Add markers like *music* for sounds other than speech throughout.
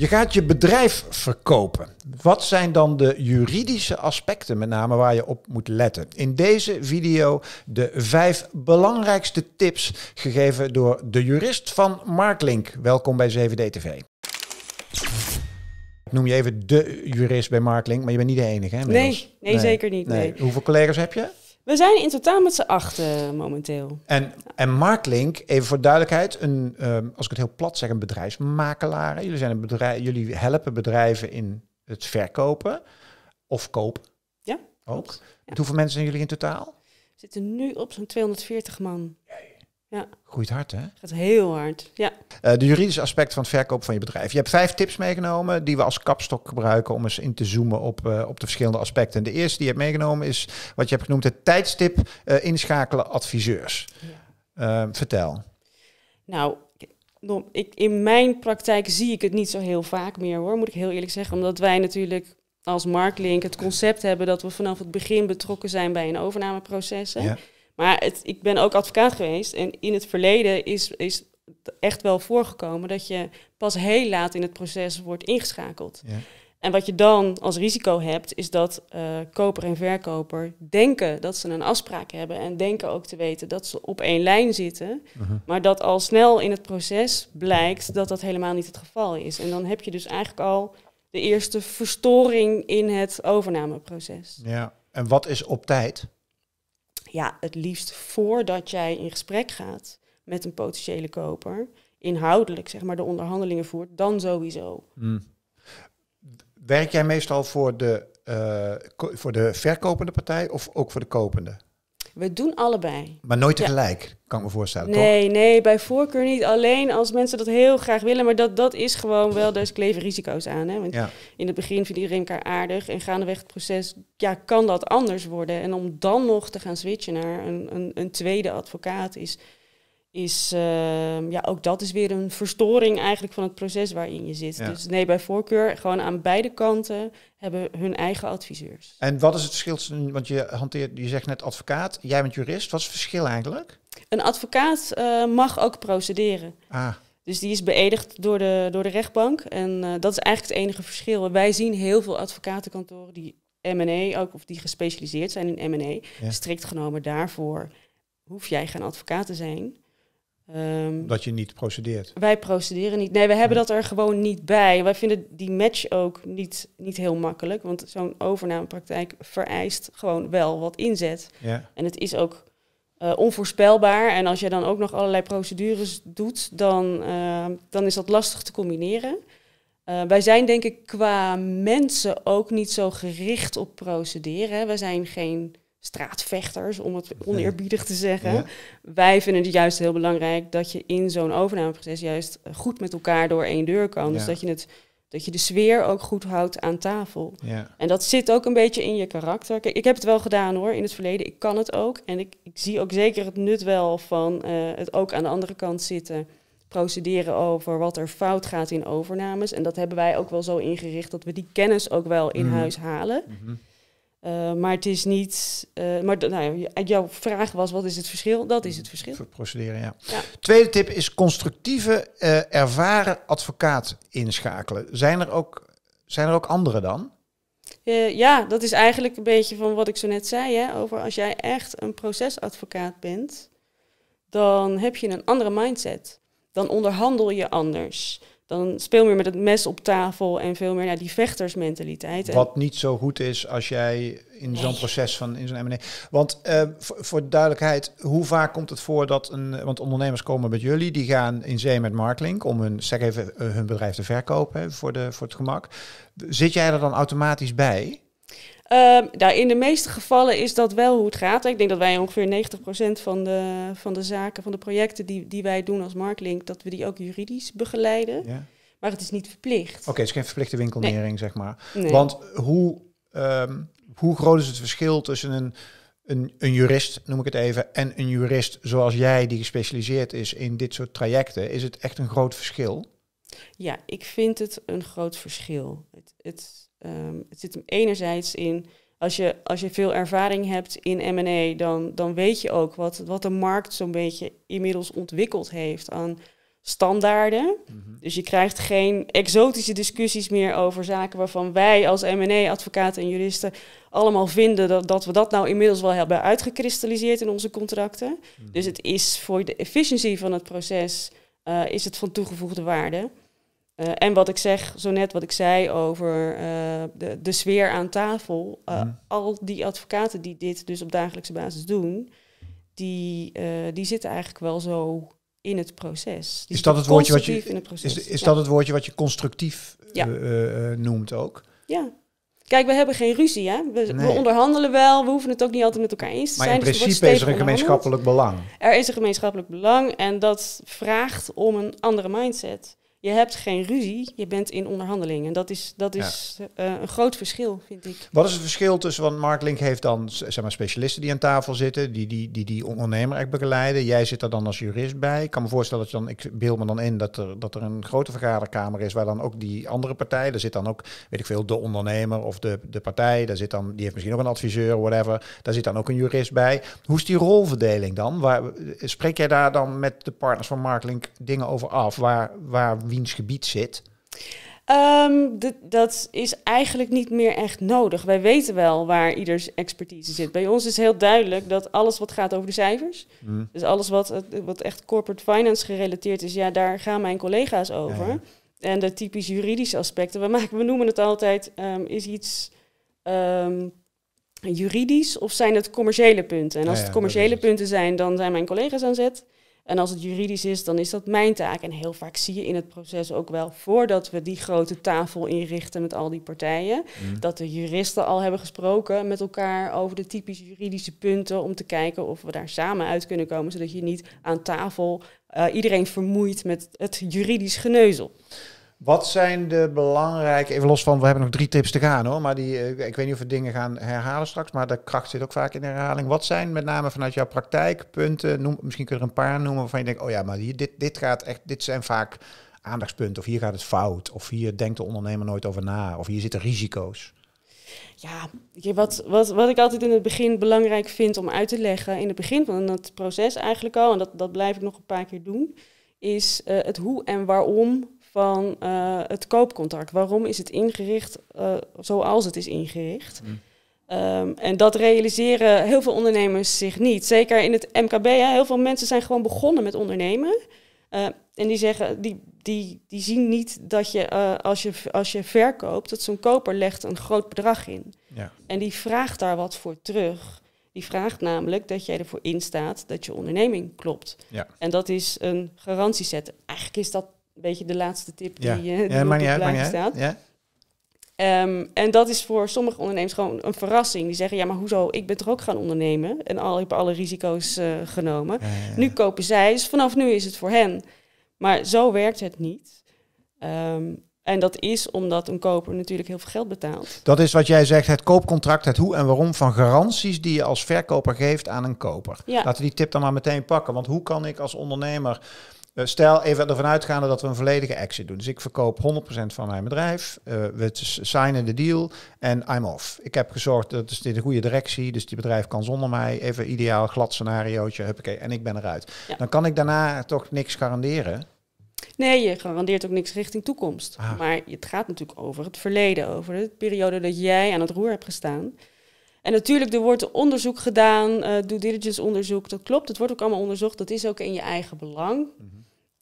Je gaat je bedrijf verkopen. Wat zijn dan de juridische aspecten met name waar je op moet letten? In deze video de vijf belangrijkste tips gegeven door de jurist van Marklink. Welkom bij 7D TV. Ik noem je even de jurist bij Marklink, maar je bent niet de enige. Hè, nee, nee, zeker niet. nee. Hoeveel collega's heb je? We zijn in totaal met z'n achten momenteel. En, en Marklink, even voor duidelijkheid, een, ehm, als ik het heel plat zeg, een bedrijfsmakelaar. Jullie, zijn een bedrijf, jullie helpen bedrijven in het verkopen of kopen. Ja. Ook. Hoeveel mensen zijn jullie in totaal? We zitten nu op zo'n 240 man. Ja. Groeit hard, hè? Gaat heel hard, ja. Eh, de juridische aspect van het verkoop van je bedrijf. Je hebt vijf tips meegenomen die we als kapstok gebruiken om eens in te zoomen op, eh, op de verschillende aspecten. De eerste die je hebt meegenomen is wat je hebt genoemd het tijdstip eh, inschakelen adviseurs. Ehm, vertel. Nou, ik, in mijn praktijk zie ik het niet zo heel vaak meer hoor, moet ik heel eerlijk zeggen. Omdat wij natuurlijk als Marklink het concept hebben dat we vanaf het begin betrokken zijn bij een overnameproces. Ja. Maar het, ik ben ook advocaat geweest en in het verleden is, is echt wel voorgekomen dat je pas heel laat in het proces wordt ingeschakeld. Ja. En wat je dan als risico hebt, is dat eh, koper en verkoper denken dat ze een afspraak hebben en denken ook te weten dat ze op één lijn zitten. Mhm. Maar dat al snel in het proces blijkt dat dat helemaal niet het geval is. En dan heb je dus eigenlijk al de eerste verstoring in het overnameproces. Ja, en wat is op tijd? ja, het liefst voordat jij in gesprek gaat met een potentiële koper, inhoudelijk zeg maar de onderhandelingen voert, dan sowieso. Hmm. Werk jij meestal voor de, eh, voor de verkopende partij of ook voor de kopende? We doen allebei. Maar nooit tegelijk, kan ik me voorstellen. Nee, toch? nee, bij voorkeur niet. Alleen als mensen dat heel graag willen. Maar dat, dat is gewoon wel, daar kleven risico's aan. Hè? Want in het begin vindt iedereen elkaar aardig. En gaandeweg het proces, ja, kan dat anders worden. En om dan nog te gaan switchen naar een, een, een tweede advocaat is is ehm, ja, ook dat is weer een verstoring eigenlijk van het proces waarin je zit. Dus nee, bij voorkeur gewoon aan beide kanten hebben hun eigen adviseurs. En wat is het verschil? Want je hanteert, je zegt net advocaat, jij bent jurist. Wat is het verschil eigenlijk? Een advocaat eh, mag ook procederen. Ah. Dus die is beëdigd door de, door de rechtbank. En eh, dat is eigenlijk het enige verschil. Wij zien heel veel advocatenkantoren die M&A ook, of die gespecialiseerd zijn in M&A. Strikt genomen daarvoor hoef jij geen advocaat te zijn. Ehm, dat je niet procedeert? Wij procederen niet. Nee, we hebben dat er gewoon niet bij. Wij vinden die match ook niet, niet heel makkelijk. Want zo'n overnamepraktijk vereist gewoon wel wat inzet. Ja. En het is ook eh, onvoorspelbaar. En als je dan ook nog allerlei procedures doet, dan, ehm, dan is dat lastig te combineren. Eh, wij zijn denk ik qua mensen ook niet zo gericht op procederen. Wij zijn geen straatvechters, om het oneerbiedig te zeggen. Wij vinden het juist heel belangrijk dat je in zo'n overnameproces juist eh, goed met elkaar door één deur kan. Dus dat je, het, dat je de sfeer ook goed houdt aan tafel. En dat zit ook een beetje in je karakter. ik heb het wel gedaan hoor, in het verleden. Ik kan het ook. En ik, ik zie ook zeker het nut wel van eh, het ook aan de andere kant zitten. Procederen over wat er fout gaat in overnames. En dat hebben wij ook wel zo ingericht dat we die kennis ook wel in mhm. huis halen. Mhm. Eh, maar het is niet. Uh, maar nou, jouw vraag was: wat is het verschil? Dat is het mm, verschil. Voor procederen, ja. Tweede tip is constructieve, eh, ervaren advocaat inschakelen. Zijn er ook, zijn er ook anderen dan? ja, dat is eigenlijk een beetje van wat ik zo net zei. Hè, over als jij echt een procesadvocaat bent, dan heb je een andere mindset. Dan onderhandel je anders dan speel meer met het mes op tafel en veel meer naar die vechtersmentaliteit. Wat niet zo goed is als jij in zo'n proces van in zo'n M&A. Want eh, voor, duidelijkheid, hoe vaak komt het voor dat een, want ondernemers komen met jullie, die gaan in zee met Marklink om hun, zeg even, eh, hun bedrijf te verkopen voor, de, voor het gemak. Zit jij er dan automatisch bij? Ehm, nou, in de meeste gevallen is dat wel hoe het gaat. Ik denk dat wij ongeveer 90% van de, van de zaken, van de projecten die, die wij doen als Marklink, dat we die ook juridisch begeleiden. Ja. Maar het is niet verplicht. Oké, het is geen verplichte winkelnering, zeg maar. Want hoe, ehm, hoe groot is het verschil tussen een, een, een jurist, noem ik het even, en een jurist zoals jij, die gespecialiseerd is in dit soort trajecten? Is het echt een groot verschil? Ja, ik vind het een groot verschil. Het, het, Ehm, het zit hem enerzijds in, als je, als je veel ervaring hebt in M&A, dan, dan weet je ook wat, wat de markt zo'n beetje inmiddels ontwikkeld heeft aan standaarden. Mhm. Dus je krijgt geen exotische discussies meer over zaken waarvan wij als M&A-advocaten en juristen allemaal vinden dat, dat we dat nou inmiddels wel hebben uitgekristalliseerd in onze contracten. Mhm. Dus het is voor de efficiëntie van het proces eh, is het van toegevoegde waarde. Eh, en wat ik zeg, zo net wat ik zei over eh, de, de, sfeer aan tafel. Eh, mhm. Al die advocaten die dit dus op dagelijkse basis doen, die, die zitten eigenlijk wel zo in het proces. is dat het woordje wat je, in het proces. Is, is dat het woordje wat je constructief noemt ook? Ja. Kijk, we hebben geen ruzie, hè? We, onderhandelen wel, we hoeven het ook niet altijd met elkaar eens te maar zijn. Maar dus in principe is er een gemeenschappelijk belang. Er is een gemeenschappelijk belang en dat vraagt om een andere mindset je hebt geen ruzie, je bent in onderhandeling. En dat is, dat is eh, een groot verschil, vind ik. Wat is het verschil tussen, want Marktlink heeft dan zeg maar, specialisten die aan tafel zitten, die die, die, die ondernemer echt begeleiden. Jij zit er dan als jurist bij. Ik kan me voorstellen dat je dan, ik beeld me dan in dat er, dat er een grote vergaderkamer is waar dan ook die andere partij, daar zit dan ook, weet ik veel, de ondernemer of de, de partij, daar zit dan, die heeft misschien ook een adviseur, whatever, daar zit dan ook een jurist bij. Hoe is die rolverdeling dan? Waar, spreek jij daar dan met de partners van MarktLink dingen over af? Waar, waar wiens gebied zit? Ehm, dat is eigenlijk niet meer echt nodig. Wij weten wel waar ieders expertise zit. Bij ons is heel duidelijk dat alles wat gaat over de cijfers, hmm. dus alles wat, wat echt corporate finance gerelateerd is, ja, daar gaan mijn collega's over. En de typisch juridische aspecten, we, maken, we noemen het altijd, ehm, is iets ehm, juridisch of zijn het commerciële punten? En als het commerciële punten zijn, dan zijn mijn collega's aan zet. En als het juridisch is, dan is dat mijn taak. En heel vaak zie je in het proces ook wel, voordat we die grote tafel inrichten met al die partijen, mhm. dat de juristen al hebben gesproken met elkaar over de typische juridische punten om te kijken of we daar samen uit kunnen komen, zodat je niet aan tafel eh, iedereen vermoeit met het juridisch geneuzel. Wat zijn de belangrijke, even los van, we hebben nog drie tips te gaan hoor, maar die, eh, ik weet niet of we dingen gaan herhalen straks, maar de kracht zit ook vaak in herhaling. Wat zijn met name vanuit jouw praktijk punten, noem, misschien kun je er een paar noemen waarvan je denkt, oh ja, maar dit, dit gaat echt, dit zijn vaak aandachtspunten, of hier gaat het fout, of hier denkt de ondernemer nooit over na, of hier zitten risico's. Ja, wat, wat, wat ik altijd in het begin belangrijk vind om uit te leggen, in het begin van het proces eigenlijk al, en dat, dat blijf ik nog een paar keer doen, is eh, het hoe en waarom van eh, het koopcontact. Waarom is het ingericht eh, zoals het is ingericht? Mm. Ehm, en dat realiseren heel veel ondernemers zich niet. Zeker in het MKB. Hè, heel veel mensen zijn gewoon begonnen met ondernemen. Eh, en die, zeggen, die, die, die zien niet dat je, als je als je verkoopt, dat zo'n koper legt een groot bedrag in. Ja. En die vraagt daar wat voor terug. Die vraagt namelijk dat jij ervoor instaat dat je onderneming klopt. Ja. En dat is een garantie zetten. Eigenlijk is dat een beetje de laatste tip die, Uh, die ja, staat. Ehm, ja. en dat is voor sommige ondernemers gewoon een verrassing. Die zeggen, ja, maar hoezo? Ik ben toch ook gaan ondernemen en al, heb alle risico's eh, genomen. Nu kopen zij, dus vanaf nu is het voor hen. Maar zo werkt het niet. Ehm, en dat is omdat een koper natuurlijk heel veel geld betaalt. Dat is wat jij zegt, het koopcontract, het hoe en waarom van garanties die je als verkoper geeft aan een koper. Ja. Laten we die tip dan maar meteen pakken. Want hoe kan ik als ondernemer eh, stel even ervan uitgaande dat we een volledige exit doen. Dus ik verkoop 100% van mijn bedrijf. Eh, we signen de deal en I'm off. Ik heb gezorgd dat is dit een goede directie. Dus die bedrijf kan zonder mij. Even ideaal glad scenariootje. Huppakee, en ik ben eruit. Dan kan ik daarna toch niks garanderen. Nee, je garandeert ook niks richting toekomst. Ah. Maar het gaat natuurlijk over het verleden, over de periode dat jij aan het roer hebt gestaan. En natuurlijk, er wordt onderzoek gedaan, uh, due diligence onderzoek, dat klopt. Het wordt ook allemaal onderzocht, dat is ook in je eigen belang. Mhm.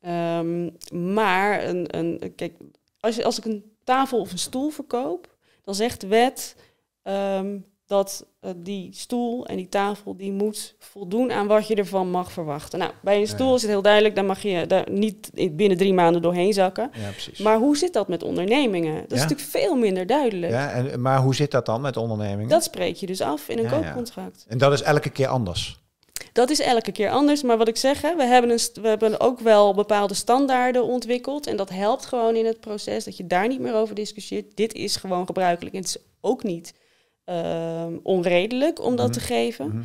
Ehm, maar, een, een, kijk, als, als ik een tafel of een stoel verkoop, dan zegt de wet ehm, dat eh, die stoel en die tafel die moet voldoen aan wat je ervan mag verwachten. Nou, bij een stoel is het heel duidelijk, daar mag je daar niet binnen drie maanden doorheen zakken. Ja, maar hoe zit dat met ondernemingen? Dat is natuurlijk veel minder duidelijk. Ja, en, maar hoe zit dat dan met ondernemingen? Dat spreek je dus af in een koopcontract. En dat is elke keer anders. Dat is elke keer anders. Maar wat ik zeg, hè, we, hebben een, we hebben ook wel bepaalde standaarden ontwikkeld. En dat helpt gewoon in het proces dat je daar niet meer over discussieert. Dit is gewoon gebruikelijk. En het is ook niet ehm, onredelijk om dat te mhm. geven. Mhm.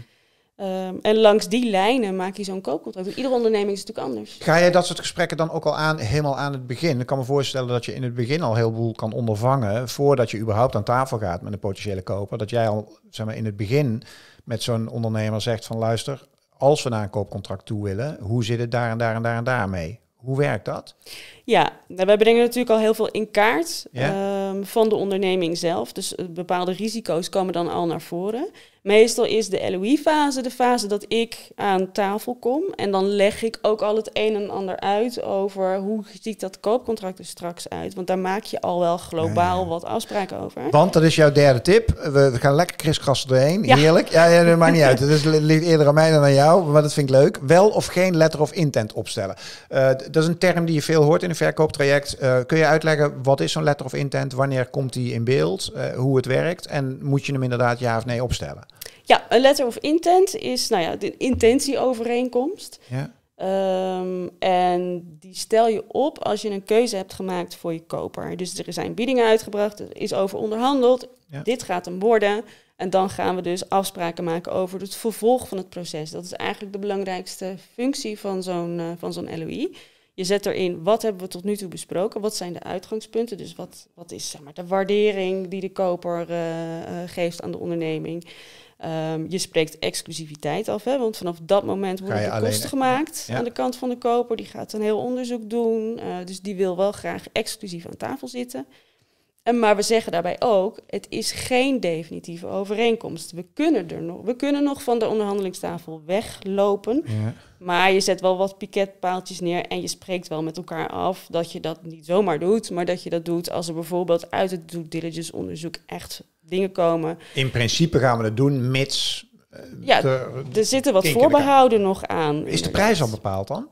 Ehm, en langs die lijnen maak je zo'n koopcontract. Iedere onderneming is natuurlijk anders. Ga jij dat soort gesprekken dan ook al aan, helemaal aan het begin? Ik kan me voorstellen dat je in het begin al heel veel kan ondervangen... voordat je überhaupt aan tafel gaat met een potentiële koper. Dat jij al zeg maar, in het begin met zo'n ondernemer zegt van... luister, als we naar een koopcontract toe willen, hoe zit het daar en daar en daar en daar mee? Hoe werkt dat? Ja, nou, wij brengen natuurlijk al heel veel in kaart ehm, van de onderneming zelf. Dus eh, bepaalde risico's komen dan al naar voren. Meestal is de LOI-fase de fase dat ik aan tafel kom. En dan leg ik ook al het een en ander uit over hoe ziet dat koopcontract er straks uit. Want daar maak je al wel globaal wat afspraken over. Want dat is jouw derde tip. We gaan lekker kriskras doorheen. Ja. Heerlijk. Ja, ja, dat maakt niet uit. Het ligt eerder aan mij dan aan jou. Maar dat vind ik leuk. Wel of geen letter of intent opstellen. Eh, dat is een term die je veel hoort in verkooptraject. Eh, kun je uitleggen wat is zo'n letter of intent? Wanneer komt die in beeld? Eh, hoe het werkt? En moet je hem inderdaad ja of nee opstellen? Ja, een letter of intent is nou ja, de intentieovereenkomst. Ja. Ehm, en die stel je op als je een keuze hebt gemaakt voor je koper. Dus er zijn biedingen uitgebracht, er is over onderhandeld. Ja. Dit gaat hem worden. En dan gaan we dus afspraken maken over het vervolg van het proces. Dat is eigenlijk de belangrijkste functie van zo'n eh, van zo'n LOI. Je zet erin wat hebben we tot nu toe besproken, wat zijn de uitgangspunten. Dus wat, wat is zeg maar, de waardering die de koper eh, eh, geeft aan de onderneming. Ehm, je spreekt exclusiviteit af, hè, want vanaf dat moment worden de kosten gemaakt aan de kant van de koper. Die gaat een heel onderzoek doen, eh, dus die wil wel graag exclusief aan tafel zitten. En maar we zeggen daarbij ook, het is geen definitieve overeenkomst. We kunnen, er nog, we kunnen nog van de onderhandelingstafel weglopen. Ja. Maar je zet wel wat piketpaaltjes neer en je spreekt wel met elkaar af dat je dat niet zomaar doet. Maar dat je dat doet als er bijvoorbeeld uit het due diligence onderzoek echt dingen komen. In principe gaan we dat doen, mits. Eh, ja, er zitten wat voorbehouden nog aan. Is de prijs al bepaald dan?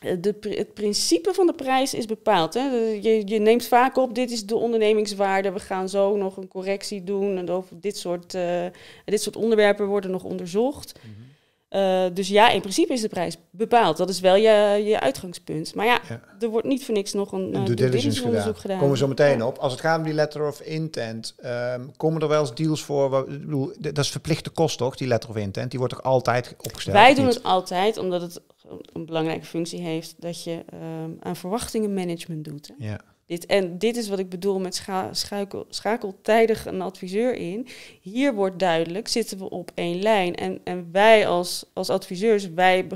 Eh, de, het principe van de prijs is bepaald. Hè? Je, je, neemt vaak op, dit is de ondernemingswaarde, we gaan zo nog een correctie doen. En over dit, soort, eh, dit soort onderwerpen worden nog onderzocht. Mhm. Eh, dus ja, in principe is de prijs bepaald. Dat is wel je, je uitgangspunt. Maar ja, er wordt niet voor niks nog een, uh, onderzoek gedaan. Komen we zo meteen op. Als het gaat om die letter of intent, ehm, komen er wel eens deals voor? bedoel, dat is verplichte kost toch, die letter of intent? Die wordt toch altijd opgesteld? Wij doen het altijd, omdat het een belangrijke functie heeft, dat je um, aan verwachtingenmanagement doet. Hè? Ja. Dit, en dit is wat ik bedoel met scha schakel, tijdig een adviseur in. Hier wordt duidelijk, zitten we op één lijn. En, en wij als, als adviseurs, wij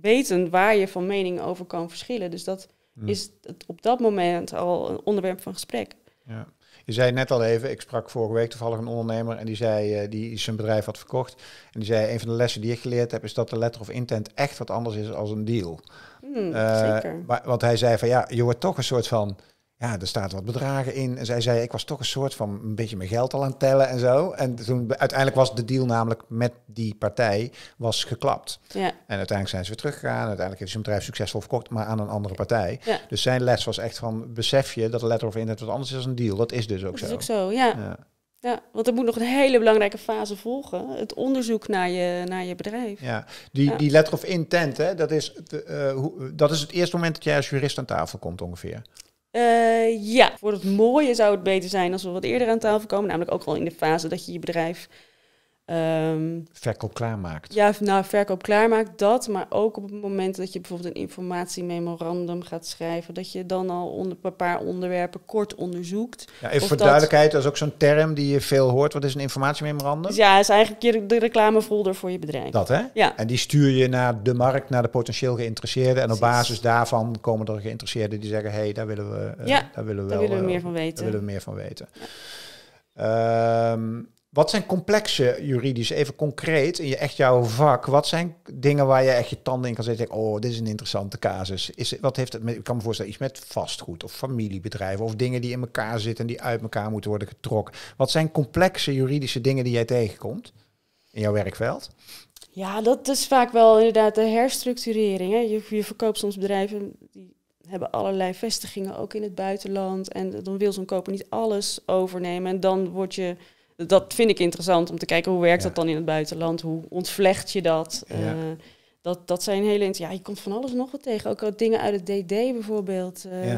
weten waar je van mening over kan verschillen. Dus dat mm. is het op dat moment al een onderwerp van gesprek. Ja. Je zei net al even, ik sprak vorige week toevallig een ondernemer en die zei, eh, die zijn bedrijf had verkocht. En die zei, een van de lessen die ik geleerd heb, is dat de letter of intent echt wat anders is als een deal. maar, hmm, eh, want hij zei van ja, je wordt toch een soort van ja, er staat wat bedragen in. En zij zei, ik was toch een soort van een beetje mijn geld al aan het tellen en zo. En toen uiteindelijk was de deal namelijk met die partij was geklapt. Ja. En uiteindelijk zijn ze weer teruggegaan. Uiteindelijk heeft ze hun bedrijf succesvol verkocht, maar aan een andere partij. Ja. Dus zijn les was echt van, besef je dat de letter of intent wat anders is dan een deal. Dat is dus ook zo. Dat is ook zo, ja. ja. want er moet nog een hele belangrijke fase volgen. Het onderzoek naar je, naar je bedrijf. Ja, die, die letter of intent, hè, dat, is, eh, hoe, dat is het eerste moment dat jij als jurist aan tafel komt ongeveer. Eh, ja, voor het mooie zou het beter zijn als we wat eerder aan tafel komen. Namelijk ook al in de fase dat je je bedrijf Um, verkoop klaarmaakt. Ja, nou, verkoop klaarmaakt dat. Maar ook op het moment dat je bijvoorbeeld een informatiememorandum gaat schrijven, dat je dan al onder een paar onderwerpen kort onderzoekt. Ja, even voor duidelijkheid, dat is ook zo'n term die je veel hoort. Wat is een informatiememorandum? Ja, is eigenlijk je, de reclamefolder voor je bedrijf. Dat hè? Ja. En die stuur je naar de markt, naar de potentieel geïnteresseerden. En op basis daarvan komen er geïnteresseerden die zeggen: hé, hey, daar willen we, eh, daar willen we, daar wel, willen we eh, meer van weten. Daar willen we meer van weten. Ja. Ehm, wat zijn complexe juridische, even concreet, in je, echt jouw vak, wat zijn dingen waar je echt je tanden in kan zetten? Oh, dit is een interessante casus. Is, wat heeft het met, ik kan me voorstellen, iets met vastgoed of familiebedrijven of dingen die in elkaar zitten en die uit elkaar moeten worden getrokken. Wat zijn complexe juridische dingen die jij tegenkomt in jouw werkveld? Ja, dat is vaak wel inderdaad de herstructurering. Hè. Je, je verkoopt soms bedrijven die hebben allerlei vestigingen, ook in het buitenland. En dan wil zo'n koper niet alles overnemen. En dan word je dat vind ik interessant om te kijken hoe werkt dat dan in het buitenland? Hoe ontvlecht je dat? Eh, dat, dat zijn hele. Ja, je komt van alles nog wat tegen. Ook al dingen uit het DD bijvoorbeeld, eh,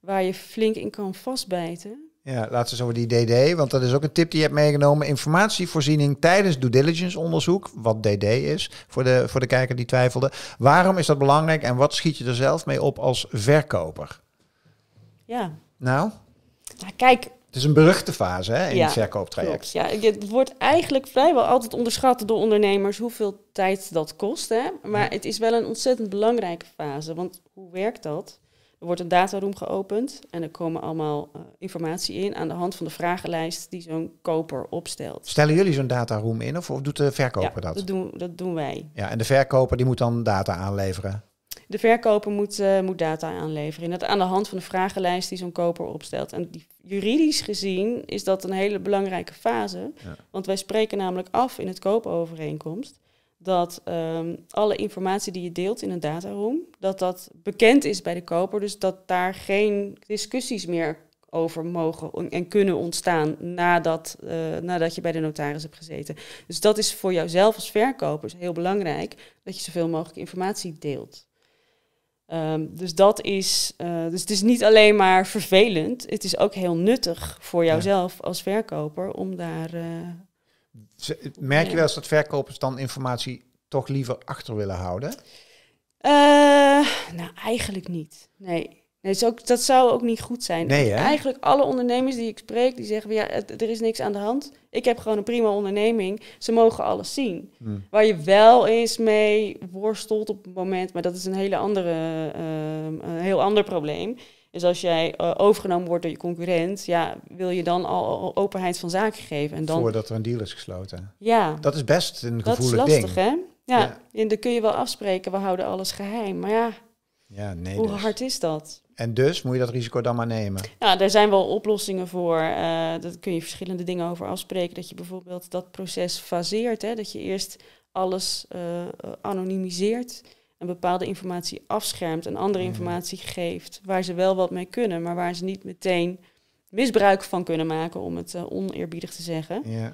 waar je flink in kan vastbijten. Ja, laten we eens over die DD, want dat is ook een tip die je hebt meegenomen. Informatievoorziening tijdens due diligence onderzoek, wat DD is, voor de, voor de kijker die twijfelde. Waarom is dat belangrijk en wat schiet je er zelf mee op als verkoper? Ja. nou, nou kijk, is een beruchte fase hè, in ja, het verkooptraject. Ja, het wordt eigenlijk vrijwel altijd onderschat door ondernemers hoeveel tijd dat kost. Hè? Maar het is wel een ontzettend belangrijke fase. Want hoe werkt dat? Er wordt een dataroom geopend en er komen allemaal eh, informatie in aan de hand van de vragenlijst die zo'n koper opstelt. Stellen jullie zo'n dataroom in of, doet de verkoper ja, dat? Dat doen, dat doen wij. Ja, en de verkoper die moet dan data aanleveren? De verkoper moet, eh, moet data aanleveren. dat aan de hand van de vragenlijst die zo'n koper opstelt. En die, juridisch gezien is dat een hele belangrijke fase. Want wij spreken namelijk af in het koopovereenkomst dat ehm, alle informatie die je deelt in een dataroom, dat dat bekend is bij de koper. Dus dat daar geen discussies meer over mogen en kunnen ontstaan nadat, eh, nadat je bij de notaris hebt gezeten. Dus dat is voor jouzelf als verkoper heel belangrijk, dat je zoveel mogelijk informatie deelt. Ehm, dus dat is, eh, dus het is niet alleen maar vervelend, het is ook heel nuttig voor jouzelf als verkoper om daar. Eh, merk je wel eens dat verkopers dan informatie toch liever achter willen houden? Eh, nou, eigenlijk niet. Nee. Nee, dat zou ook niet goed zijn. Eigenlijk alle ondernemers die ik spreek, die zeggen, ja, er is niks aan de hand. Ik heb gewoon een prima onderneming. Ze mogen alles zien. Hmm. Waar je wel eens mee worstelt op het moment, maar dat is een, hele andere, ehm, een heel ander probleem. Dus als jij eh, overgenomen wordt door je concurrent, ja, wil je dan al openheid van zaken geven. En dan... Voordat er een deal is gesloten. Ja. Dat is best een gevoelig ding. Dat is lastig, hè? Ja, ja, en dan kun je wel afspreken, we houden alles geheim. Maar ja, ja nee, hoe dus. hard is dat? En dus moet je dat risico dan maar nemen. Ja, daar zijn wel oplossingen voor. Uh, eh, daar kun je verschillende dingen over afspreken. Dat je bijvoorbeeld dat proces faseert. Hè? Dat je eerst alles uh, anonimiseert. En bepaalde informatie afschermt. En andere mhm. informatie geeft. Waar ze wel wat mee kunnen. Maar waar ze niet meteen misbruik van kunnen maken. Om het eh, oneerbiedig te zeggen. Ja.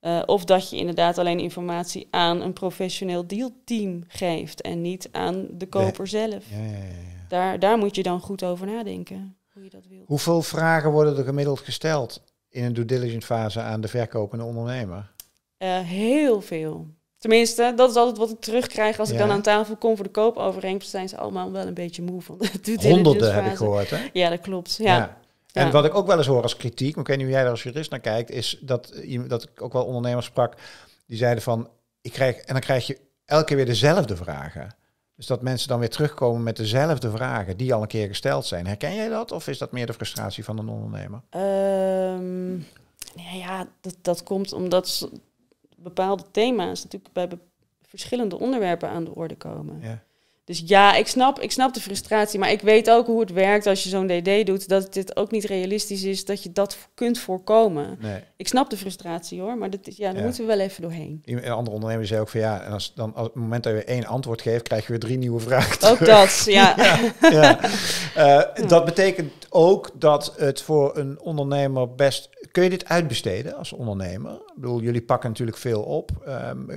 Eh, of dat je inderdaad alleen informatie aan een professioneel dealteam geeft en niet aan de koper zelf. Ja, ja, ja, daar, daar moet je dan goed over nadenken. Hoe je dat wilt. Hoeveel vragen worden er gemiddeld gesteld in een due diligence fase aan de verkopende ondernemer? Eh, heel veel. Tenminste, dat is altijd wat ik terugkrijg als ik dan aan tafel kom voor de koopovereenkomst. Zijn ze allemaal wel een beetje moe van de due diligence Honderden heb ik gehoord, hè? Ja, dat klopt. ja. En wat ik ook wel eens hoor als kritiek, maar ik weet niet hoe jij daar als jurist naar kijkt, is dat, dat ik ook wel ondernemers sprak die zeiden van, ik krijg, en dan krijg je elke keer weer dezelfde vragen. Dus dat mensen dan weer terugkomen met dezelfde vragen die al een keer gesteld zijn. Herken jij dat of is dat meer de frustratie van een ondernemer? Um, nou ja, dat, dat komt omdat bepaalde thema's natuurlijk bij verschillende onderwerpen aan de orde komen. Ja. Dus ja, ik snap, ik snap de frustratie, maar ik weet ook hoe het werkt als je zo'n DD doet, dat dit ook niet realistisch is, dat je dat kunt voorkomen. Ik snap de frustratie hoor, maar dat, ja, daar moeten we wel even doorheen. Een andere ondernemer zei ook van ja, en als, dan, als, op het moment dat je één antwoord geeft, krijg je weer drie nieuwe vragen. Ook dat, *laughs* ja. ja, *laughs* eh, hm. dat betekent ook dat het voor een ondernemer best kun je dit uitbesteden als ondernemer? Ik bedoel, jullie pakken natuurlijk veel op. Ehm,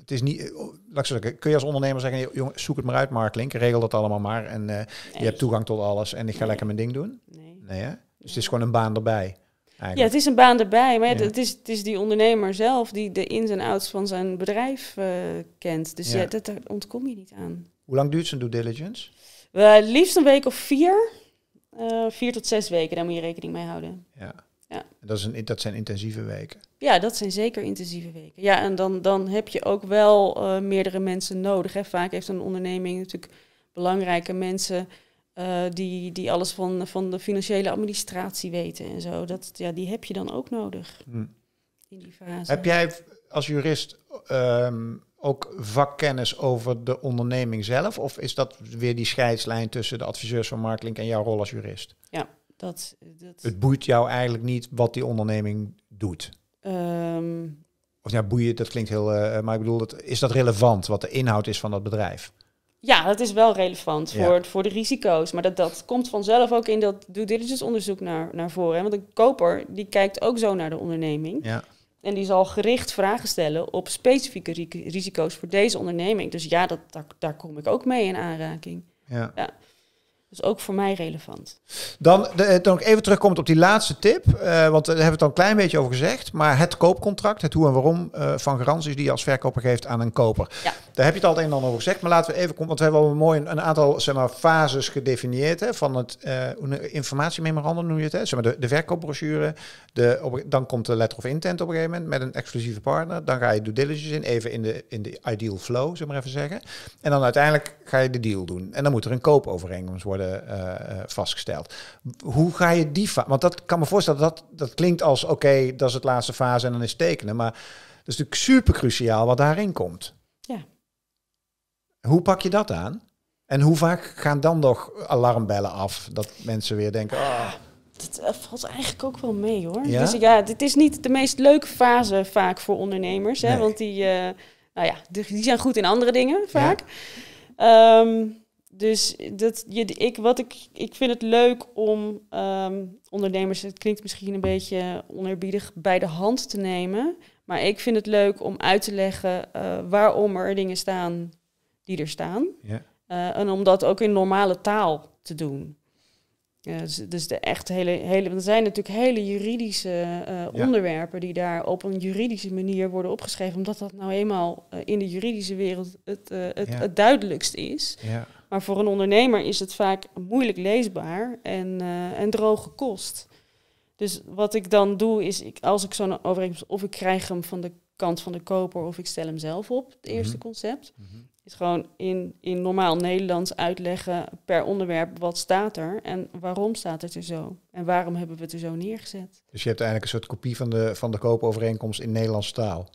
het is niet, eh, oh, laat zeggen, kun je als ondernemer zeggen, jongen, zoek het maar uit, Mark Link, regel dat allemaal maar. En eh, je hebt toegang tot alles en ik ga lekker mijn ding doen. Nee. nee Dus het is gewoon een baan erbij. Eigenlijk. Ja, het is een baan erbij, maar Het, is, het is die ondernemer zelf die de ins en outs van zijn bedrijf eh, kent. Dus dat, daar ontkom je niet aan. Hoe lang duurt zijn due diligence? liefst een week of vier. vier tot zes weken, daar moet je rekening mee houden. Ja. Ja. Dat, dat zijn intensieve weken. Ja, dat zijn zeker intensieve weken. Ja, en dan, dan heb je ook wel eh, meerdere mensen nodig. Hè. Vaak heeft een onderneming natuurlijk belangrijke mensen eh, die, die alles van, van de financiële administratie weten en zo. Dat, ja, die heb je dan ook nodig hm. in die fase. Heb jij als jurist ehm, ook vakkennis over de onderneming zelf? Of is dat weer die scheidslijn tussen de adviseurs van marketing en jouw rol als jurist? Ja, dat, dat... Het boeit jou eigenlijk niet wat die onderneming doet? Um... Of ja, boeien, dat klinkt heel... Eh, eh, maar ik bedoel, dat, is dat relevant wat de inhoud is van dat bedrijf? Ja, dat is wel relevant voor, voor de risico's. Maar dat, dat komt vanzelf ook in dat due diligence onderzoek naar, naar voren. Want een koper die kijkt ook zo naar de onderneming. Ja. En die zal gericht vragen stellen op specifieke risico's voor deze onderneming. Dus ja, dat, daar, daar kom ik ook mee in aanraking. Ja. ja. Dus ook voor mij relevant. Dan, de, eh, dan ook even terugkomend op die laatste tip. Eh, want daar hebben we het al een klein beetje over gezegd. Maar het koopcontract, het hoe en waarom eh, van garanties die je als verkoper geeft aan een koper. Ja. Daar heb je het al een en ander over gezegd. Maar laten we even komen. Want we hebben al een mooi een, aantal zeg maar, fases gedefinieerd. Hè, van het uh, informatiememorandum noem je het. Hè, zeg maar de, de verkoopbrochure. De, dan komt de letter of intent op een gegeven moment met een exclusieve partner. Dan ga je due diligence in. Even in de, in de ideal flow, zeg maar even zeggen. En dan uiteindelijk ga je de deal doen. En dan moet er een koopovereenkomst worden eh, eh, vastgesteld. Hoe ga je die fase? Want dat kan me voorstellen, dat, dat klinkt als oké, dat is het laatste fase en dan is tekenen. Maar dat is natuurlijk super cruciaal wat daarin komt. Ja. Hoe pak je dat aan? En hoe vaak gaan dan nog alarmbellen af? Dat mensen weer denken. Oh. Dat eh, valt eigenlijk ook wel mee hoor. Ja? Dus ja, dit is niet de meest leuke fase vaak voor ondernemers. Hè? Want die, nou ja, die zijn goed in andere dingen vaak. Ehm, dus dat, je, ik, wat ik, ik vind het leuk om ehm, ondernemers, het klinkt misschien een beetje onerbiedig, bij de hand te nemen. Maar ik vind het leuk om uit te leggen eh, waarom er dingen staan die er staan. Ja. Eh, en om dat ook in normale taal te doen. Dus, dus, de echt hele, hele. Er zijn natuurlijk hele juridische eh, onderwerpen die daar op een juridische manier worden opgeschreven, omdat dat nou eenmaal in de juridische wereld het, het, het duidelijkst is. Ja. Maar voor een ondernemer is het vaak moeilijk leesbaar en, uh, droge kost. Dus wat ik dan doe is, ik, als ik zo'n overeenkomst, of ik krijg hem van de kant van de koper of ik stel hem zelf op, het eerste mhm. concept, mhm. is gewoon in, in normaal Nederlands uitleggen per onderwerp wat staat er en waarom staat het er zo en waarom hebben we het er zo neergezet. Dus je hebt eigenlijk een soort kopie van de, van de koopovereenkomst in Nederlandse taal.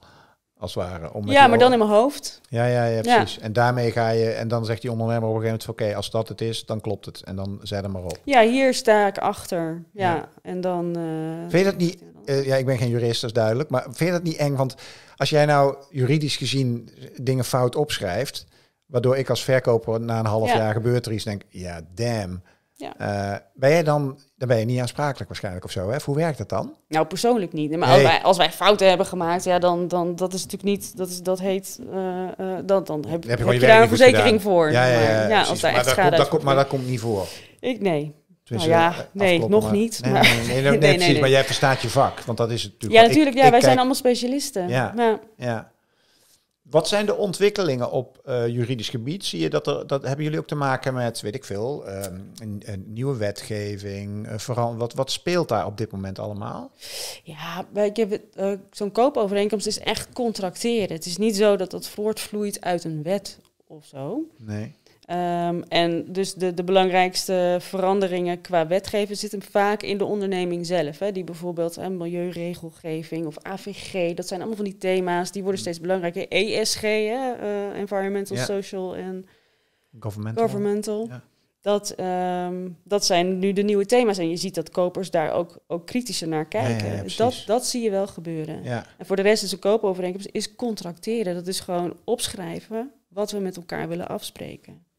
Als Om ja, maar dan in mijn hoofd. Ja, ja, ja precies. En daarmee ga je, en dan zegt die ondernemer op een gegeven moment: oké, als dat het is, dan klopt het. En dan zet hem maar op. Ja, hier sta ik achter. Ja, en dan. Uh, vind je dat niet? Eh, ja, ik ben geen jurist, dat is duidelijk. Maar vind je dat niet eng? Want als jij nou juridisch gezien dingen fout opschrijft, waardoor ik als verkoper na een half jaar gebeurt er iets, denk: ja, damn. Ja. Uh, ben jij dan, dan ben je niet aansprakelijk waarschijnlijk of zo. Hè? hoe werkt dat dan? Nou, persoonlijk niet. Maar als, wij, fouten hebben gemaakt, ja, dan, dan dat is natuurlijk niet, dat, is, dat heet, uh, uh, dan, dan heb, je, heb je daar een verzekering voor. Ja, ja, ja, maar, ja maar, dat komt, maar dat komt niet voor. Ik, nee. Dus, nou ja, nee, nog niet. Nee, maar. Nee, nee, *laughs* nee, Maar jij verstaat je vak, want dat is het natuurlijk. Ja, natuurlijk. ja, wij zijn allemaal specialisten. ja. ja. Wat zijn de ontwikkelingen op eh, juridisch gebied? Zie je dat er, dat hebben jullie ook te maken met, weet ik veel, ehm, een, een, nieuwe wetgeving? Eh, vooral, wat, wat speelt daar op dit moment allemaal? Ja, ik heb eh, zo'n koopovereenkomst is echt contracteren. Het is niet zo dat dat voortvloeit uit een wet of zo. Nee. Ehm, en dus de, de belangrijkste veranderingen qua wetgeving zitten vaak in de onderneming zelf. Hè, die bijvoorbeeld hè, milieuregelgeving of AVG, dat zijn allemaal van die thema's die worden mm. steeds belangrijker. ESG, hè, eh, Environmental, Social en Governmental. Dat, ehm, dat zijn nu de nieuwe thema's. En je ziet dat kopers daar ook, ook kritischer naar kijken. dat, dat zie je wel gebeuren. En voor de rest is een koopovereenkomst is contracteren. Dat is gewoon opschrijven wat we met elkaar willen afspreken.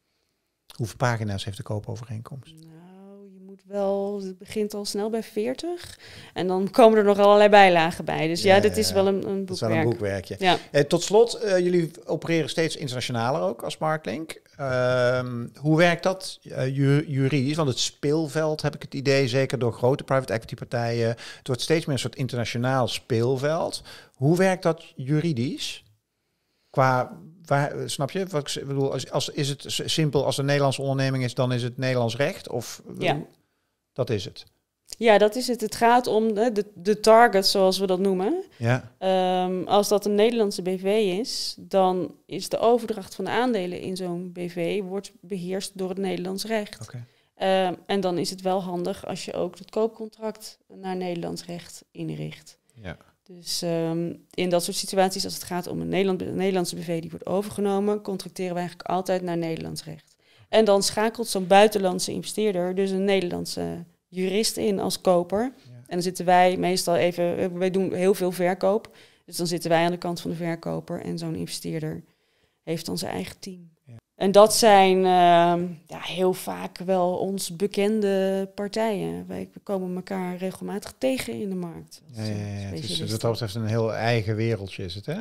Hoeveel pagina's heeft de koopovereenkomst? Nou, je moet wel, het begint al snel bij 40. En dan komen er nog allerlei bijlagen bij. Dus ja, ja dit is wel een, een boekwerk. is wel een boekwerkje. Ja. Eh, tot slot, eh, jullie opereren steeds internationaler ook als Marklink. Ehm, hoe werkt dat eh, juridisch? Want het speelveld, heb ik het idee, zeker door grote private equity partijen, het wordt steeds meer een soort internationaal speelveld. Hoe werkt dat juridisch? Qua waar, snap je? Wat ik bedoel, als, als, is het simpel als een Nederlandse onderneming is, dan is het Nederlands recht? Of ja. dat is het? Ja, dat is het. Het gaat om de, de target, zoals we dat noemen. Ja. Ehm, als dat een Nederlandse BV is, dan is de overdracht van de aandelen in zo'n BV wordt beheerst door het Nederlands recht. Oké. Ehm, en dan is het wel handig als je ook het koopcontract naar Nederlands recht inricht. Ja. Dus ehm, in dat soort situaties, als het gaat om een, Nederland, Nederlandse BV die wordt overgenomen, contracteren we eigenlijk altijd naar Nederlands recht. En dan schakelt zo'n buitenlandse investeerder dus een Nederlandse jurist in als koper. En dan zitten wij meestal even, eh, wij doen heel veel verkoop. Dus dan zitten wij aan de kant van de verkoper en zo'n investeerder heeft dan zijn eigen team. En dat zijn ehm, ja, heel vaak wel ons bekende partijen. Wij komen elkaar regelmatig tegen in de markt. Dus ja, Het is, dat betreft een heel eigen wereldje is het, hè?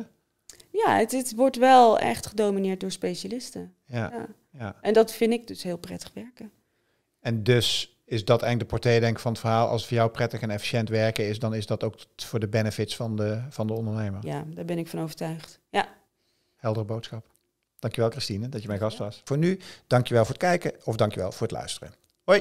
Ja, het, het wordt wel echt gedomineerd door specialisten. Ja, ja. En dat vind ik dus heel prettig werken. En dus is dat eigenlijk de portée denk ik, van het verhaal. Als het voor jou prettig en efficiënt werken is, dan is dat ook voor de benefits van de, van de ondernemer. Ja, daar ben ik van overtuigd. Ja. Heldere boodschap. Dankjewel Christine dat je mijn gast was. Voor nu, dankjewel voor het kijken of dankjewel voor het luisteren. Hoi!